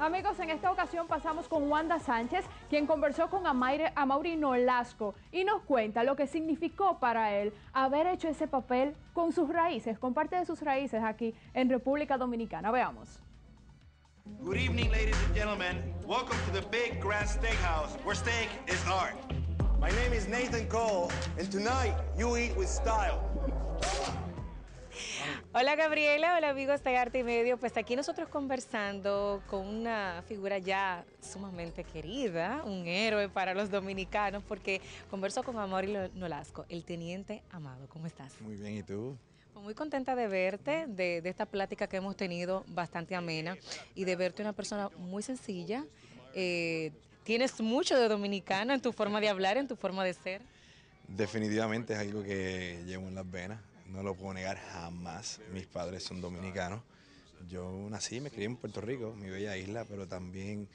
Amigos, en esta ocasión pasamos con Wanda Sánchez, quien conversó con Amaire, Amaury Nolasco y nos cuenta lo que significó para él haber hecho ese papel con sus raíces, con parte de sus raíces aquí en República Dominicana. Veamos. Good evening, ladies and gentlemen. Welcome to the Big Grand Steakhouse, where steak is art. My name is Nathan Cole, and tonight you eat with style. Hola Gabriela, hola amigos de Arte y Medio. Pues aquí nosotros conversando con una figura ya sumamente querida, un héroe para los dominicanos, porque converso con Amor y Nolasco, el teniente Amado. ¿Cómo estás? Muy bien, ¿y tú? Pues muy contenta de verte, de, esta plática que hemos tenido bastante amena y de verte una persona muy sencilla. Eh, tienes mucho de dominicano en tu forma de hablar, en tu forma de ser. Definitivamente es algo que llevo en las venas no lo puedo negar jamás. Mis padres son dominicanos. Yo nací, y me crié en Puerto Rico, mi bella isla, pero también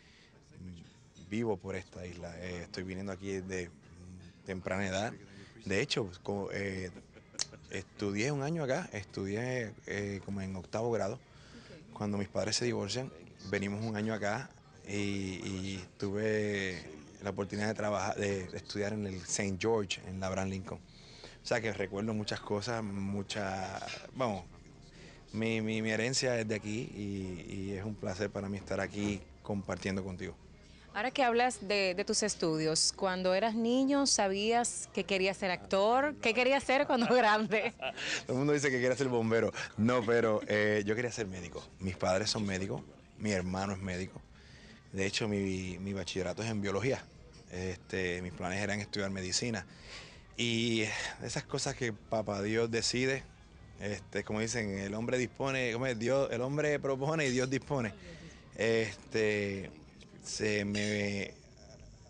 vivo por esta isla. Eh, estoy viniendo aquí de temprana edad. De hecho, eh, estudié un año acá, estudié eh, como en octavo grado. Cuando mis padres se divorcian, venimos un año acá y, tuve la oportunidad de, trabajar, de estudiar en el St. George, en la Abraham Lincoln. O sea que recuerdo muchas cosas, muchas, vamos, mi, herencia es de aquí y, es un placer para mí estar aquí compartiendo contigo. Ahora que hablas de, tus estudios, cuando eras niño, ¿sabías que querías ser actor? ¿Qué querías ser cuando grande? Todo el mundo dice que quería ser bombero. No, pero eh, yo quería ser médico. Mis padres son médicos, mi hermano es médico. De hecho, mi, bachillerato es en biología. Este, mis planes eran estudiar medicina. Y esas cosas que papá Dios decide, este, como dicen, el hombre dispone, como Dios, el hombre propone y Dios dispone. Este, se me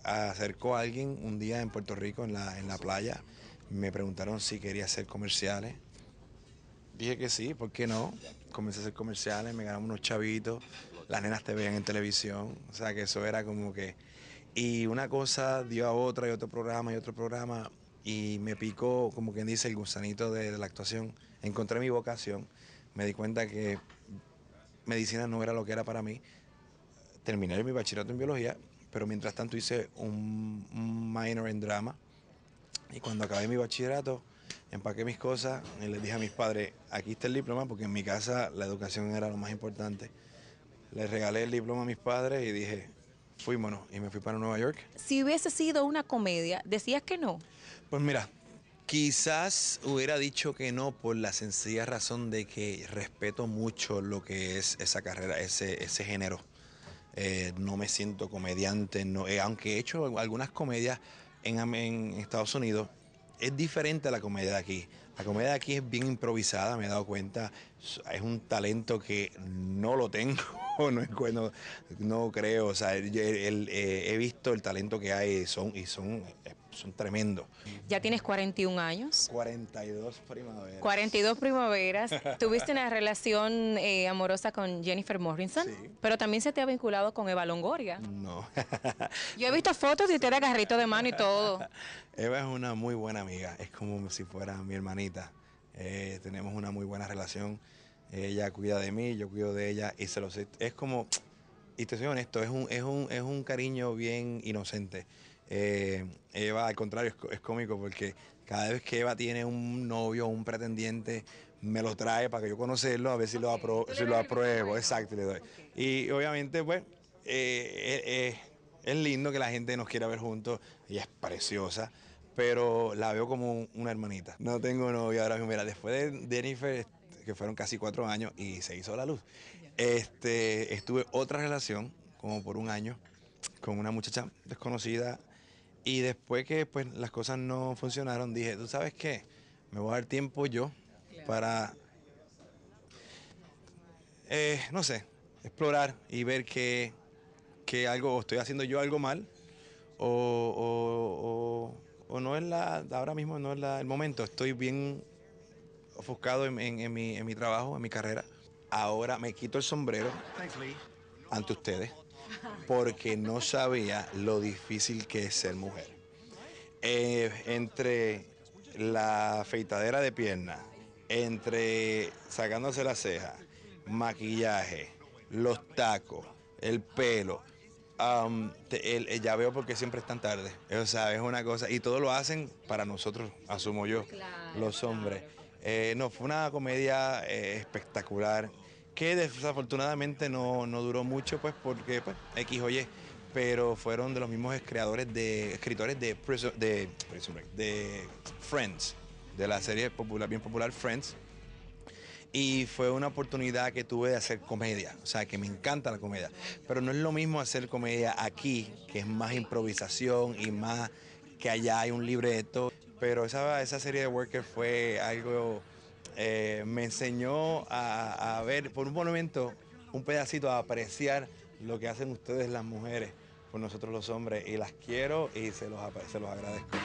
acercó alguien un día en Puerto Rico, en la, en la playa, me preguntaron si quería hacer comerciales. Dije que sí, ¿por qué no? Comencé a hacer comerciales, me ganaron unos chavitos, las nenas te veían en televisión, o sea que eso era como que... Y una cosa dio a otra, y otro programa, y otro programa, y me picó, como quien dice, el gusanito de, la actuación. Encontré mi vocación, me di cuenta que medicina no era lo que era para mí. Terminé mi bachillerato en biología, pero mientras tanto hice un, minor en drama. Y cuando acabé mi bachillerato, empaqué mis cosas y le dije a mis padres, aquí está el diploma, porque en mi casa la educación era lo más importante. le regalé el diploma a mis padres y dije, fuímonos, y me fui para Nueva York. Si hubiese sido una comedia, ¿decías que no? Pues mira, quizás hubiera dicho que no por la sencilla razón de que respeto mucho lo que es esa carrera, ese, género. Eh, no me siento comediante, eh, aunque he hecho algunas comedias en, en Estados Unidos, es diferente a la comedia de aquí. La comedia de aquí es bien improvisada, me he dado cuenta, es un talento que no lo tengo, no, no creo. O sea, eh, he visto el talento que hay son, y son, eh, son tremendos. Ya tienes 41 años. 42 primaveras. 42 primaveras. Tuviste una relación eh, amorosa con Jennifer Morrison, pero también se te ha vinculado con Eva Longoria. No. yo he visto fotos y usted de agarrito de mano y todo. Eva es una muy buena amiga, es como si fuera mi hermanita. Eh, tenemos una muy buena relación. Ella cuida de mí, yo cuido de ella y se los es como y te soy honesto, es un es un es un cariño bien inocente. Eh, Eva, al contrario, es, cómico porque cada vez que Eva tiene un novio o un pretendiente, me lo trae para que yo conocerlo, a ver si lo, lo apruebo. Exacto, le doy. Y obviamente, pues, eh, es lindo que la gente nos quiera ver juntos. Ella es preciosa pero la veo como una hermanita. No tengo novia ahora mismo. Mira, después de Jennifer, que fueron casi cuatro años y se hizo la luz, este, estuve otra relación, como por un año, con una muchacha desconocida. Y después que pues, las cosas no funcionaron, dije, ¿tú sabes qué? Me voy a dar tiempo yo para, eh, no sé, explorar y ver que, que algo, estoy haciendo yo algo mal, o, o, o o no es la, ahora mismo no es la, el momento, estoy bien ofuscado en, mi, trabajo, en mi carrera. Ahora me quito el sombrero ante ustedes porque no sabía lo difícil que es ser mujer. Eh, entre la afeitadera de piernas, entre sacándose la ceja, maquillaje, los tacos, el pelo, Um, ya veo porque siempre es tan tarde. O sea, es una cosa. Y todo lo hacen para nosotros, asumo yo, los hombres. Eh, no, fue una comedia eh, espectacular que desafortunadamente no, duró mucho, pues porque, pues, X o Pero fueron de los mismos creadores de, escritores de, de, de Friends, de la serie popular, bien popular Friends y fue una oportunidad que tuve de hacer comedia, o sea, que me encanta la comedia, pero no es lo mismo hacer comedia aquí, que es más improvisación y más que allá hay un libreto, pero esa, esa serie de Worker fue algo, eh, me enseñó a, ver por un momento, un pedacito, a apreciar lo que hacen ustedes las mujeres por nosotros los hombres y las quiero y se los, se los agradezco.